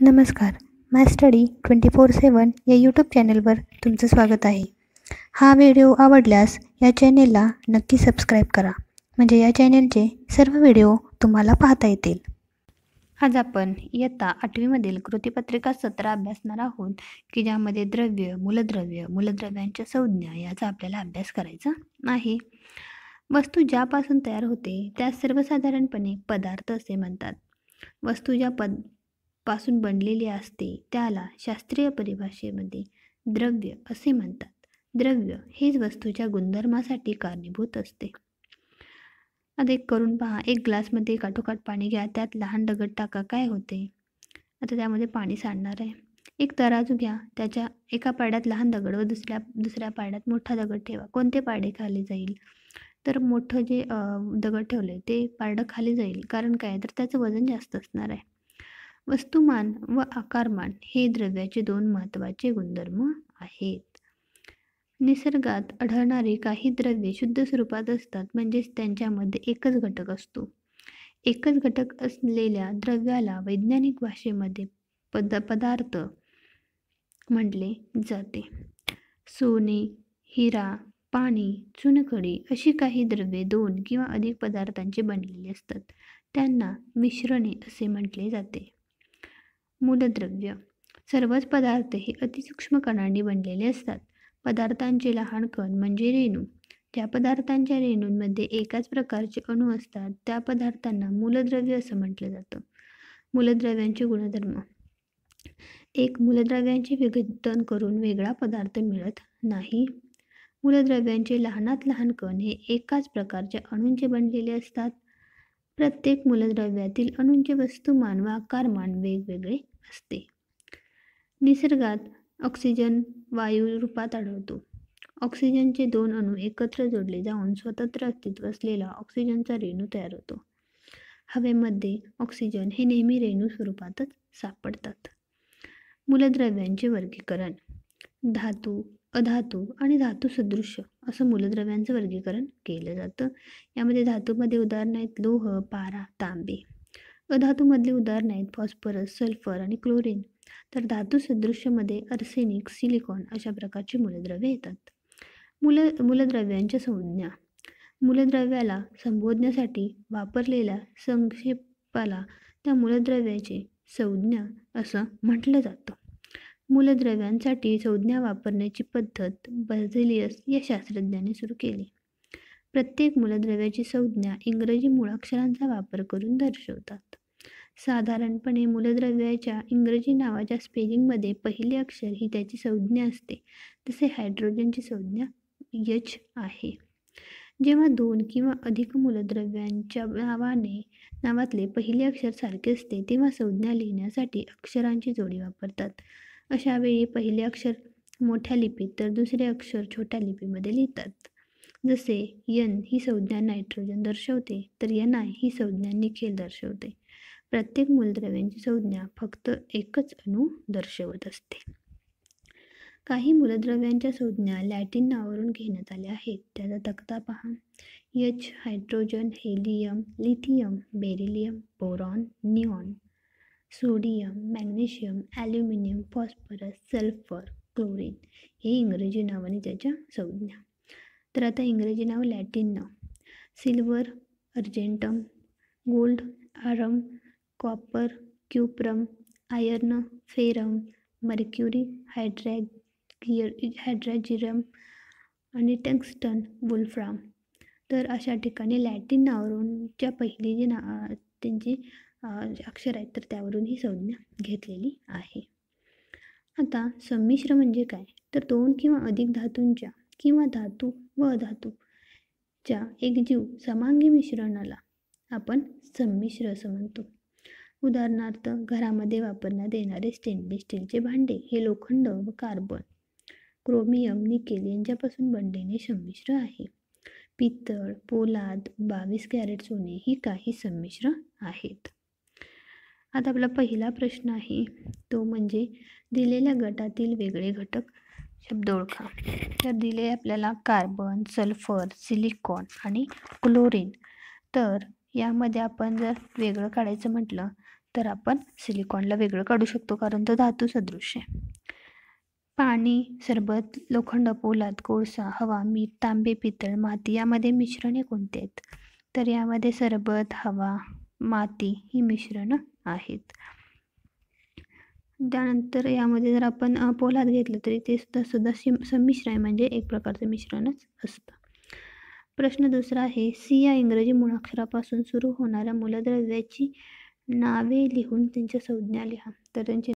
नमस्कार my study twenty four seven या YouTube चॅनेलवर तुमचं स्वागत आहे हा व्हिडिओ आवडल्यास या चॅनेलला नक्की सबस्क्राईब करा म्हणजे या चॅनेलचे सर्व व्हिडिओ तुम्हाला पाहता येतील आज आपण इयत्ता आठवीमधील कृतीपत्रिका सत्र अभ्यासणार आहोत की ज्यामध्ये द्रव्य मूलद्रव्य मूलद्रव्यांच्या संज्ञा याचा आपल्याला अभ्यास करायचा आहे वस्तू ज्यापासून तयार होते त्यास सर्वसाधारणपणे पदार्थ असे म्हणतात वस्तू ज्या पद पासून बनलेली असते त्याला शास्त्रीय परिभाषेमध्ये द्रव्य असे म्हणतात द्रव्य हेच वस्तूच्या गुणधर्मासाठी कारणीभूत असते आता एक करून पहा एक ग्लासमध्ये काठोकाठ पाणी घ्या त्यात लहान दगड टाका काय होते आता त्यामध्ये पाणी सांडणार आहे एक तराजू घ्या त्याच्या एका पाड्यात लहान दगड व दुसऱ्या दुसऱ्या पाड्यात मोठा दगड ठेवा कोणते पाडे खाली जाईल तर मोठं जे दगड ठेवले ते पारडं खाली जाईल कारण काय तर त्याचं वजन जास्त असणार आहे वस्तुमान व आकारमान हे द्रव्याचे दोन महत्त्वाचे गुणधर्म आहेत निसर्गात आढळणारे काही द्रव्ये शुद्ध स्वरूपात असतात म्हणजेच त्यांच्यामध्ये एकच घटक असतो एकच घटक असलेल्या द्रव्याला वैज्ञानिक भाषेमध्ये पद पदार्थ म्हटले जाते सोने हिरा पाणी चुनखडी अशी काही द्रव्ये दोन किंवा अधिक पदार्थांचे बनलेले असतात त्यांना मिश्रणे असे म्हटले जाते मूलद्रव्य सर्वच पदार्थ हे अतिसूक्ष्म कणांनी बनलेले असतात पदार्थांचे लहान कण म्हणजे रेणू ज्या पदार्थांच्या रेणूंमध्ये एकाच प्रकारचे अणू असतात त्या पदार्थांना मूलद्रव्य असं म्हटलं जातं मूलद्रव्यांचे गुणधर्म एक मूलद्रव्यांचे विघटन करून वेगळा पदार्थ मिळत नाही मूलद्रव्यांचे लहानात लहान कण हे एकाच प्रकारच्या अणूंचे बनलेले असतात प्रत्येक मूलद्रव्यातील अणूंचे वस्तुमान व आकारमान वेगवेगळे असते निसर्गात ऑक्सिजन वायू रूपात आढळतो ऑक्सिजनचे दोन अणू एकत्र जोडले जाऊन स्वतंत्र अस्तित्व असलेला ऑक्सिजनचा रेणू तयार होतो हवेमध्ये ऑक्सिजन हे नेहमी रेणू स्वरूपातच सापडतात मूलद्रव्यांचे वर्गीकरण धातू अधातू आणि धातू सदृश्य असं मूलद्रव्यांचं वर्गीकरण केलं जातं यामध्ये धातूमध्ये आहेत लोह पारा तांबे अधातूमधले उदाहरणं आहेत फॉस्फरस सल्फर आणि क्लोरीन तर धातू सदृश्यमध्ये अर्सेनिक सिलिकॉन अशा प्रकारची मूलद्रव्ये येतात मूल मूलद्रव्यांच्या संज्ञा मूलद्रव्याला संबोधण्यासाठी वापरलेल्या संक्षेपाला त्या मूलद्रव्याचे संज्ञा असं म्हटलं जातं मूलद्रव्यांसाठी संज्ञा वापरण्याची पद्धत बर्झेलियस या शास्त्रज्ञाने सुरू केली प्रत्येक मूलद्रव्याची संज्ञा इंग्रजी मूळाक्षरांचा वापर करून दर्शवतात साधारणपणे मूलद्रव्याच्या इंग्रजी नावाच्या स्पेलिंगमध्ये पहिले अक्षर ही त्याची संज्ञा असते तसे हायड्रोजनची संज्ञा यच आहे जेव्हा दोन किंवा अधिक मूलद्रव्यांच्या नावाने नावातले पहिले अक्षर सारखे असते तेव्हा संज्ञा लिहिण्यासाठी अक्षरांची जोडी वापरतात अशा वेळी पहिले अक्षर मोठ्या लिपीत तर दुसरे अक्षर छोट्या लिपीमध्ये लिहितात जसे यन ही संज्ञा नायट्रोजन दर्शवते तर यनाय ही संज्ञा निखेल दर्शवते प्रत्येक मूलद्रव्यांची संज्ञा फक्त एकच अणु दर्शवत असते काही मूलद्रव्यांच्या संज्ञा लॅटिन नावावरून घेण्यात आल्या आहेत त्याचा तक्ता पहा यच hydrogen helium lithium beryllium boron neon sodium magnesium aluminium phosphorus sulphur chlorine हे इंग्रजी नाव आणि त्याच्या संज्ञा तर आता इंग्रजी नाव लॅटिन नाव silver argentum gold aurum copper cuprum iron ferrum mercury हायड्रॅग हायड्रॅजिरम आणि टंगस्टन वुलफ्राम तर अशा ठिकाणी लॅटिन नावावरून ज्या पहिली जी ना त्यांची अक्षर आहेत तर त्यावरून ही संज्ञा घेतलेली आहे आता संमिश्र म्हणजे काय तर दोन किंवा अधिक धातूंच्या किंवा धातू व अधातूच्या एकजीव समांगी मिश्रणाला आपण संमिश्र असं म्हणतो उदाहरणार्थ घरामध्ये वापरण्यात येणारे स्टेनलेस स्टीलचे भांडे हे लोखंड व कार्बन क्रोमियम निकेल यांच्यापासून बनलेले संमिश्र आहे पितळ पोलाद बावीस कॅरेट सोने ही काही संमिश्र आहेत आता आपला पहिला प्रश्न आहे तो म्हणजे दिलेल्या गटातील वेगळे घटक शब्द ओळखा तर दिले आपल्याला कार्बन सल्फर सिलिकॉन आणि क्लोरीन तर यामध्ये आपण जर वेगळं काढायचं म्हटलं तर आपण सिलिकॉनला वेगळं काढू शकतो कारण तो धातू सदृश्य आहे पाणी सरबत लोखंड पोलाद कोळसा हवा मीठ तांबे पितळ माती यामध्ये मिश्रणे कोणती आहेत तर यामध्ये सरबत हवा माती ही मिश्रणं आहेत त्यानंतर यामध्ये जर आपण पोलाद घेतलं तरी ते सुद्धा सुद्धा सिम संमिश्र आहे म्हणजे एक प्रकारचं मिश्रणच असतं प्रश्न दुसरा आहे सी या इंग्रजी मुळाक्षरापासून सुरू होणाऱ्या मूलद्रव्याची नावे लिहून त्यांच्या संज्ञा लिहा तर त्यांचे